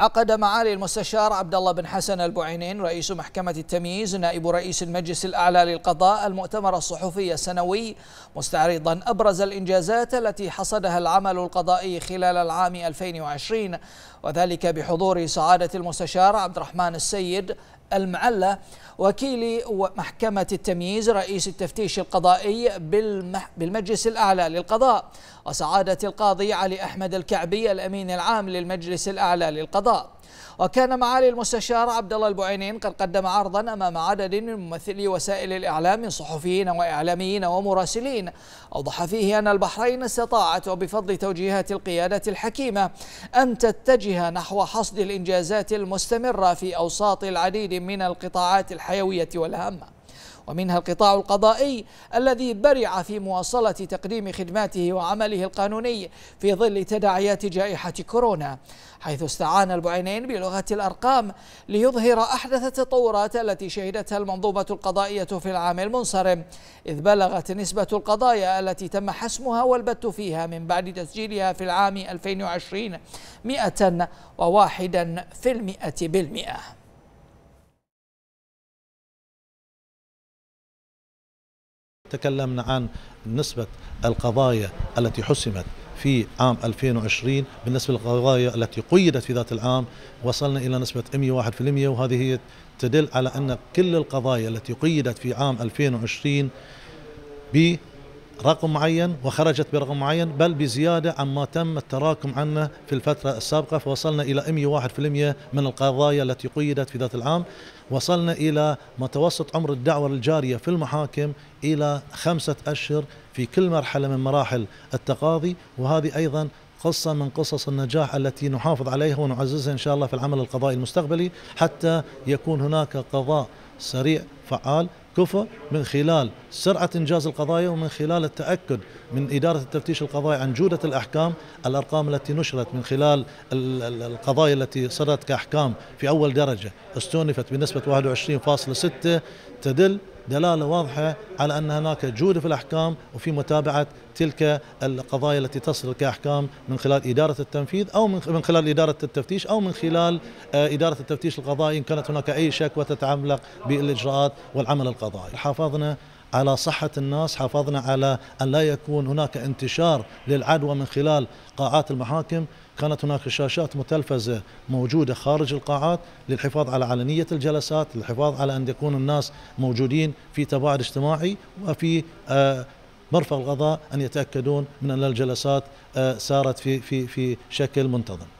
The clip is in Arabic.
عقد معالي المستشار عبد الله بن حسن البعينين رئيس محكمة التمييز نائب رئيس المجلس الأعلى للقضاء المؤتمر الصحفي السنوي مستعرضا أبرز الإنجازات التي حصدها العمل القضائي خلال العام 2020 وذلك بحضور سعادة المستشار عبد الرحمن السيد المعلة وكيل محكمة التمييز رئيس التفتيش القضائي بالمجلس الأعلى للقضاء وسعادة القاضي علي أحمد الكعبي الأمين العام للمجلس الأعلى للقضاء وكان معالي المستشار عبد الله البعينين قد قدم عرضا امام عدد من ممثلي وسائل الاعلام من صحفيين واعلاميين ومراسلين اوضح فيه ان البحرين استطاعت وبفضل توجيهات القياده الحكيمه ان تتجه نحو حصد الانجازات المستمره في اوساط العديد من القطاعات الحيوية والهامة ومنها القطاع القضائي الذي برع في مواصلة تقديم خدماته وعمله القانوني في ظل تداعيات جائحة كورونا حيث استعان البعينين بلغة الأرقام ليظهر أحدث التطورات التي شهدتها المنظومة القضائية في العام المنصرم إذ بلغت نسبة القضايا التي تم حسمها والبت فيها من بعد تسجيلها في العام 2020 101% بالمئة تكلمنا عن نسبة القضايا التي حسمت في عام 2020 بالنسبة للقضايا التي قيدت في ذات العام وصلنا إلى نسبة 101% وهذه هي تدل على أن كل القضايا التي قيدت في عام 2020 ب رقم معين وخرجت برقم معين بل بزيادة عما تم التراكم عنه في الفترة السابقة فوصلنا إلى 101% من القضايا التي قيدت في ذات العام وصلنا إلى متوسط عمر الدعوة الجارية في المحاكم إلى خمسة أشهر في كل مرحلة من مراحل التقاضي وهذه أيضا قصة من قصص النجاح التي نحافظ عليها ونعززها إن شاء الله في العمل القضائي المستقبلي حتى يكون هناك قضاء سريع فعال كفء من خلال سرعة إنجاز القضايا ومن خلال التأكد من إدارة التفتيش القضائي عن جودة الأحكام الأرقام التي نشرت من خلال القضايا التي صدرت كأحكام في أول درجة استونفت بنسبة 21.6 تدل دلاله واضحه على ان هناك جوده في الاحكام وفي متابعه تلك القضايا التي تصل كاحكام من خلال اداره التنفيذ او من خلال اداره التفتيش او من خلال آه، اداره التفتيش القضائي ان كانت هناك اي شكوى تتعلق بالاجراءات والعمل القضائي. حافظنا على صحة الناس حافظنا على أن لا يكون هناك انتشار للعدوى من خلال قاعات المحاكم كانت هناك شاشات متلفزة موجودة خارج القاعات للحفاظ على علنية الجلسات للحفاظ على أن يكون الناس موجودين في تباعد اجتماعي وفي آه، مرفق القضاء أن يتأكدون من أن الجلسات آه، سارت في, في, في شكل منتظم